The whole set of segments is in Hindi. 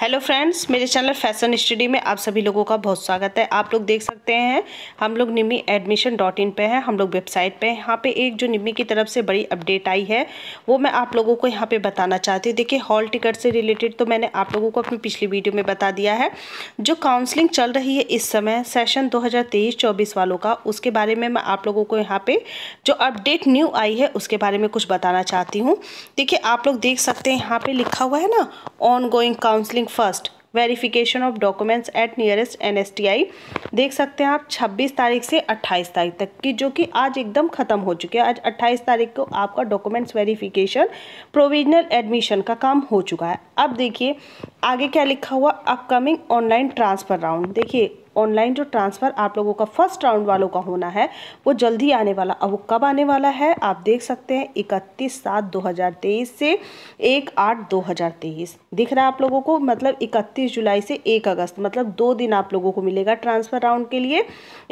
हेलो फ्रेंड्स मेरे चैनल फैशन स्टडी में आप सभी लोगों का बहुत स्वागत है आप लोग देख सकते हैं हम लोग निमी एडमिशन डॉट इन पर हैं हम लोग वेबसाइट पे हैं यहाँ पे एक जो निमी की तरफ से बड़ी अपडेट आई है वो मैं आप लोगों को यहाँ पे बताना चाहती हूँ देखिए हॉल टिकट से रिलेटेड तो मैंने आप लोगों को अपनी पिछली वीडियो में बता दिया है जो काउंसलिंग चल रही है इस समय सेशन दो हज़ार वालों का उसके बारे में मैं आप लोगों को यहाँ पर जो अपडेट न्यू आई है उसके बारे में कुछ बताना चाहती हूँ देखिए आप लोग देख सकते हैं यहाँ पर लिखा हुआ है ना ongoing counselling first verification of documents at nearest an देख सकते हैं आप 26 तारीख से 28 तारीख तक की जो कि आज एकदम ख़त्म हो चुकी है आज 28 तारीख को आपका डॉक्यूमेंट्स वेरिफिकेशन प्रोविजनल एडमिशन का काम हो चुका है अब देखिए आगे क्या लिखा हुआ अपकमिंग ऑनलाइन ट्रांसफ़र राउंड देखिए ऑनलाइन जो ट्रांसफ़र आप लोगों का फर्स्ट राउंड वालों का होना है वो जल्दी आने वाला अब वो कब आने वाला है आप देख सकते हैं इकतीस सात दो हज़ार तेईस से एक आठ दो हज़ार तेईस दिख रहा है आप लोगों को मतलब इकतीस जुलाई से एक अगस्त मतलब दो दिन आप लोगों को मिलेगा ट्रांसफ़र राउंड के लिए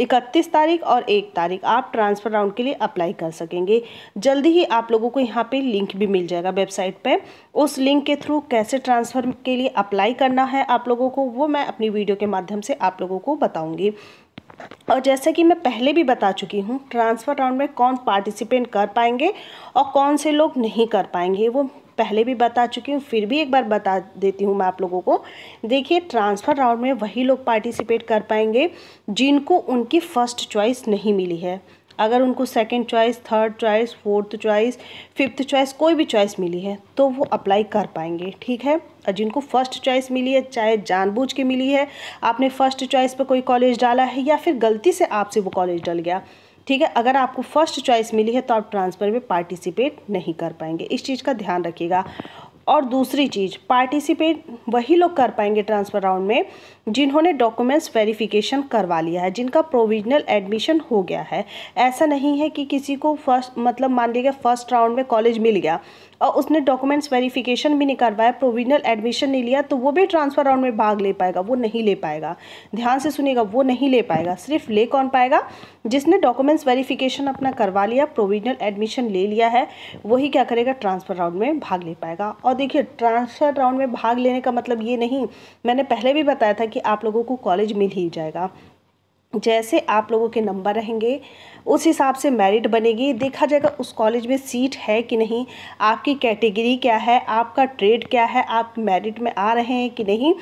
इकतीस तारीख और एक तारीख आप ट्रांसफ़र राउंड के लिए अप्लाई कर सकेंगे जल्दी ही आप लोगों को यहाँ पर लिंक भी मिल जाएगा वेबसाइट पर उस लिंक के थ्रू कैसे ट्रांसफ़र के लिए अप्लाई करना है आप लोगों को वो मैं अपनी वीडियो के माध्यम से आप लोगों को बताऊंगी बताऊँगी और जैसे कि मैं पहले भी बता चुकी हूँ ट्रांसफ़र राउंड में कौन पार्टिसिपेंट कर पाएंगे और कौन से लोग नहीं कर पाएंगे वो पहले भी बता चुकी हूँ फिर भी एक बार बता देती हूँ मैं आप लोगों को देखिए ट्रांसफ़र राउंड में वही लोग पार्टिसिपेट कर पाएंगे जिनको उनकी फ़र्स्ट चॉइस नहीं मिली है अगर उनको second choice third choice fourth choice fifth choice कोई भी चॉइस मिली है तो वो अप्लाई कर पाएंगे ठीक है और जिनको फर्स्ट चॉइस मिली है चाहे जानबूझ के मिली है आपने फर्स्ट चॉइस पर कोई कॉलेज डाला है या फिर गलती से आपसे वो कॉलेज डल गया ठीक है अगर आपको फर्स्ट चॉइस मिली है तो आप ट्रांसफ़र में पार्टिसिपेट नहीं कर पाएंगे इस चीज़ का ध्यान रखिएगा और दूसरी चीज़ पार्टिसिपेट वही लोग कर पाएंगे ट्रांसफ़र राउंड में जिन्होंने डॉक्यूमेंट्स वेरिफिकेशन करवा लिया है जिनका प्रोविजनल एडमिशन हो गया है ऐसा नहीं है कि किसी को फर्स्ट मतलब मान लिया फर्स्ट राउंड में कॉलेज मिल गया और उसने डॉक्यूमेंट्स वेरिफिकेशन भी नहीं करवाया प्रोविजनल एडमिशन नहीं लिया तो वो भी ट्रांसफ़र राउंड में भाग ले पाएगा वो नहीं ले पाएगा ध्यान से सुनेगा वो नहीं ले पाएगा सिर्फ ले कौन पाएगा जिसने डॉक्यूमेंट्स वेरिफिकेशन अपना करवा लिया प्रोविजनल एडमिशन ले लिया है वही क्या करेगा ट्रांसफ़र राउंड में भाग ले पाएगा और देखिए ट्रांसफर राउंड में भाग लेने का मतलब ये नहीं मैंने पहले भी बताया था कि आप लोगों को कॉलेज मिल ही जाएगा जैसे आप लोगों के नंबर रहेंगे उस हिसाब से मेरिट बनेगी देखा जाएगा उस कॉलेज में सीट है कि नहीं आपकी कैटेगरी क्या है आपका ट्रेड क्या है आप मेरिट में आ रहे हैं कि नहीं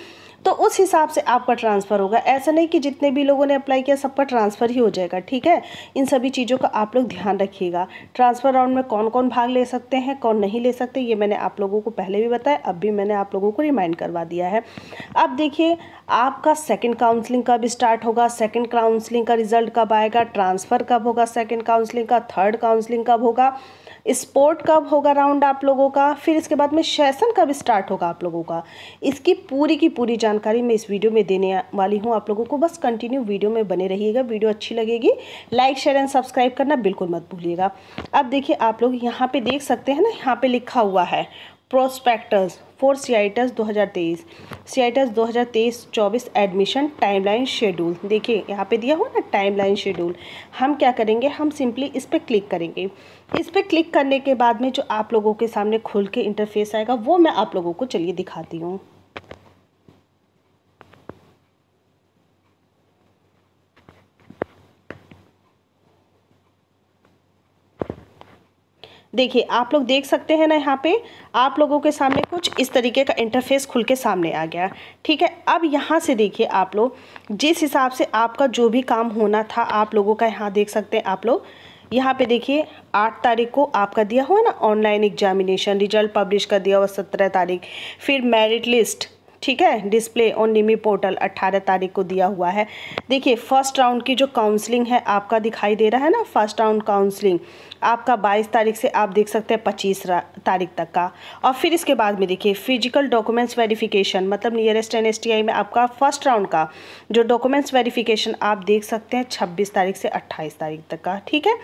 तो उस हिसाब से आपका ट्रांसफ़र होगा ऐसा नहीं कि जितने भी लोगों ने अप्लाई किया सबका ट्रांसफ़र ही हो जाएगा ठीक है इन सभी चीज़ों का आप लोग ध्यान रखिएगा ट्रांसफ़र राउंड में कौन कौन भाग ले सकते हैं कौन नहीं ले सकते ये मैंने आप लोगों को पहले भी बताया अब भी मैंने आप लोगों को रिमाइंड करवा दिया है अब देखिए आपका सेकेंड काउंसलिंग कब स्टार्ट होगा सेकेंड काउंसलिंग का रिजल्ट कब आएगा ट्रांसफ़र कब होगा सेकेंड काउंसलिंग का थर्ड काउंसलिंग कब होगा स्पोर्ट कब होगा राउंड आप लोगों का फिर इसके बाद में सेशन कब स्टार्ट होगा आप लोगों का इसकी पूरी की पूरी जानकारी मैं इस वीडियो में देने वाली हूँ आप लोगों को बस कंटिन्यू वीडियो में बने रहिएगा वीडियो अच्छी लगेगी लाइक शेयर एंड सब्सक्राइब करना बिल्कुल मत भूलिएगा अब देखिए आप लोग यहाँ पर देख सकते हैं ना यहाँ पर लिखा हुआ है prospectus for CITS 2023 CITS 2023-24 admission timeline schedule देखिए यहाँ पे दिया हुआ ना टाइमलाइन शेड्यूल हम क्या करेंगे हम सिंपली इस पर क्लिक करेंगे इस पर क्लिक करने के बाद में जो आप लोगों के सामने खुल के इंटरफेस आएगा वो मैं आप लोगों को चलिए दिखाती हूँ देखिए आप लोग देख सकते हैं ना यहाँ पे आप लोगों के सामने कुछ इस तरीके का इंटरफेस खुल के सामने आ गया ठीक है अब यहाँ से देखिए आप लोग जिस हिसाब से आपका जो भी काम होना था आप लोगों का यहाँ देख सकते हैं आप लोग यहाँ पे देखिए आठ तारीख को आपका दिया हुआ ना ऑनलाइन एग्जामिनेशन रिजल्ट पब्लिश कर दिया हुआ सत्रह तारीख फिर मेरिट लिस्ट ठीक है डिस्प्ले ऑन निमी पोर्टल 18 तारीख को दिया हुआ है देखिए फर्स्ट राउंड की जो काउंसलिंग है आपका दिखाई दे रहा है ना फर्स्ट राउंड काउंसलिंग आपका 22 तारीख से आप देख सकते हैं 25 तारीख तक का और फिर इसके बाद में देखिए फिजिकल डॉक्यूमेंट्स वेरिफिकेशन मतलब नियरेस्ट एन में आपका फर्स्ट राउंड का जो डॉक्यूमेंट्स वेरीफिकेशन आप देख सकते हैं छब्बीस तारीख से अट्ठाईस तारीख तक का ठीक है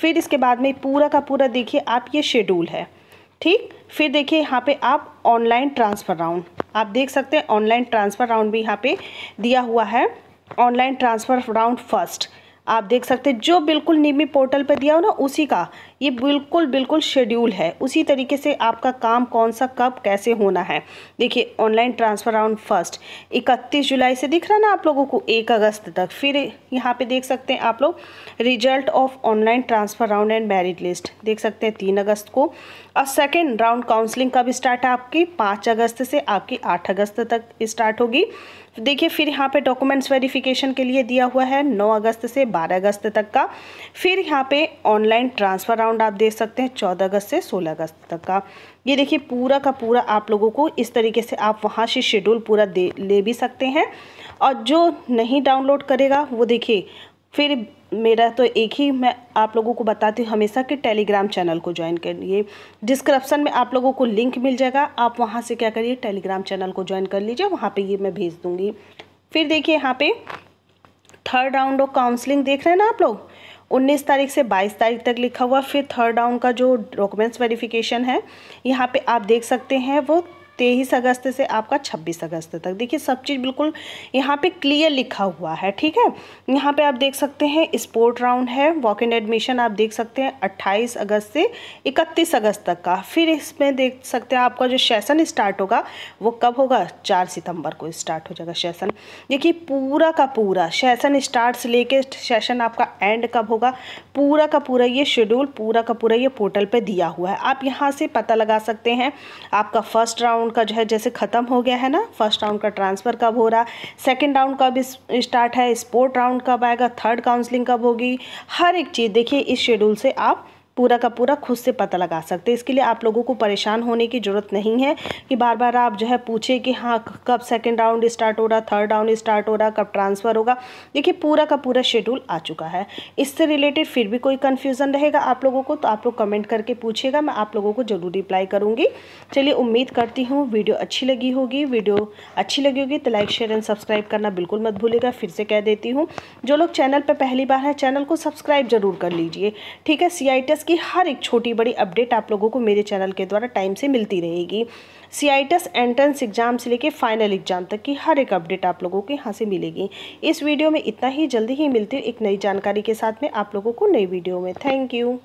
फिर इसके बाद में पूरा का पूरा देखिए आप ये शेड्यूल है ठीक फिर देखिए यहाँ पे आप ऑनलाइन ट्रांसफ़र राउंड आप देख सकते हैं ऑनलाइन ट्रांसफ़र राउंड भी यहाँ पे दिया हुआ है ऑनलाइन ट्रांसफ़र राउंड फर्स्ट आप देख सकते हैं जो बिल्कुल निमी पोर्टल पर दिया हो ना उसी का ये बिल्कुल बिल्कुल शेड्यूल है उसी तरीके से आपका काम कौन सा कब कैसे होना है देखिए ऑनलाइन ट्रांसफ़र राउंड फर्स्ट इकतीस जुलाई से दिख रहा ना आप लोगों को एक अगस्त तक फिर यहाँ पे देख सकते हैं आप लोग result of online transfer round and merit list देख सकते हैं तीन अगस्त को और सेकेंड राउंड काउंसलिंग कब स्टार्ट है आपकी पाँच अगस्त से आपकी आठ अगस्त तक स्टार्ट होगी तो देखिए फिर यहाँ पे डॉक्यूमेंट्स वेरिफिकेशन के लिए दिया हुआ है 9 अगस्त से 12 अगस्त तक का फिर यहाँ पे ऑनलाइन ट्रांसफ़र राउंड आप देख सकते हैं 14 अगस्त से 16 अगस्त तक का ये देखिए पूरा का पूरा आप लोगों को इस तरीके से आप वहाँ से शेड्यूल पूरा दे ले भी सकते हैं और जो नहीं डाउनलोड करेगा वो देखिए फिर मेरा तो एक ही मैं आप लोगों को बताती हूँ हमेशा कि टेलीग्राम चैनल को ज्वाइन करिए डिस्क्रिप्शन में आप लोगों को लिंक मिल जाएगा आप वहाँ से क्या करिए टेलीग्राम चैनल को ज्वाइन कर लीजिए वहाँ पे ये मैं भेज दूँगी फिर देखिए यहाँ पे थर्ड राउंड ऑफ काउंसलिंग देख रहे हैं ना आप लोग उन्नीस तारीख से बाईस तारीख तक लिखा हुआ फिर थर्ड राउंड का जो डॉक्यूमेंट्स वेरीफिकेशन है यहाँ पर आप देख सकते हैं वो तेईस अगस्त से आपका छब्बीस अगस्त तक देखिए सब चीज़ बिल्कुल यहाँ पे क्लियर लिखा हुआ है ठीक है यहाँ पे आप देख सकते हैं स्पोर्ट राउंड है वॉक इन एडमिशन आप देख सकते हैं अट्ठाईस अगस्त से इकतीस अगस्त तक का फिर इसमें देख सकते हैं आपका जो सेशन स्टार्ट होगा वो कब होगा चार सितंबर को स्टार्ट हो जाएगा सेशन देखिए पूरा का पूरा सेशन स्टार्ट से लेके सेशन आपका एंड कब होगा पूरा का पूरा ये शेड्यूल पूरा का पूरा ये पोर्टल पे दिया हुआ है आप यहाँ से पता लगा सकते हैं आपका फर्स्ट राउंड राउंड का जो है जैसे ख़त्म हो गया है ना फर्स्ट राउंड का ट्रांसफ़र कब हो रहा सेकेंड राउंड कब स्टार्ट है स्पोर्ट राउंड कब आएगा थर्ड काउंसलिंग कब होगी हर एक चीज़ देखिए इस शेड्यूल से आप पूरा का पूरा खुद से पता लगा सकते इसके लिए आप लोगों को परेशान होने की ज़रूरत नहीं है कि बार बार आप जो है पूछे कि हाँ कब सेकेंड राउंड स्टार्ट हो रहा थर्ड राउंड स्टार्ट हो रहा कब ट्रांसफ़र होगा देखिए पूरा का पूरा शेड्यूल आ चुका है इससे रिलेटेड फिर भी कोई कन्फ्यूज़न रहेगा आप लोगों को तो आप लोग कमेंट करके पूछेगा मैं आप लोगों को ज़रूर रिप्लाई करूँगी चलिए उम्मीद करती हूँ वीडियो अच्छी लगी होगी वीडियो अच्छी लगी होगी तो लाइक शेयर एंड सब्सक्राइब करना बिल्कुल मत भूलेगा फिर से कह देती हूँ जो लोग चैनल पर पहली बार है चैनल को सब्सक्राइब जरूर कर लीजिए ठीक है सी आई एस की हर एक छोटी बड़ी अपडेट आप लोगों को मेरे चैनल के द्वारा टाइम से मिलती रहेगी सीआईटस एंट्रेंस एग्जाम से लेकर फाइनल एग्जाम तक की हर एक अपडेट आप लोगों के यहाँ से मिलेगी इस वीडियो में इतना ही जल्दी ही मिलती हूँ एक नई जानकारी के साथ में आप लोगों को नई वीडियो में थैंक यू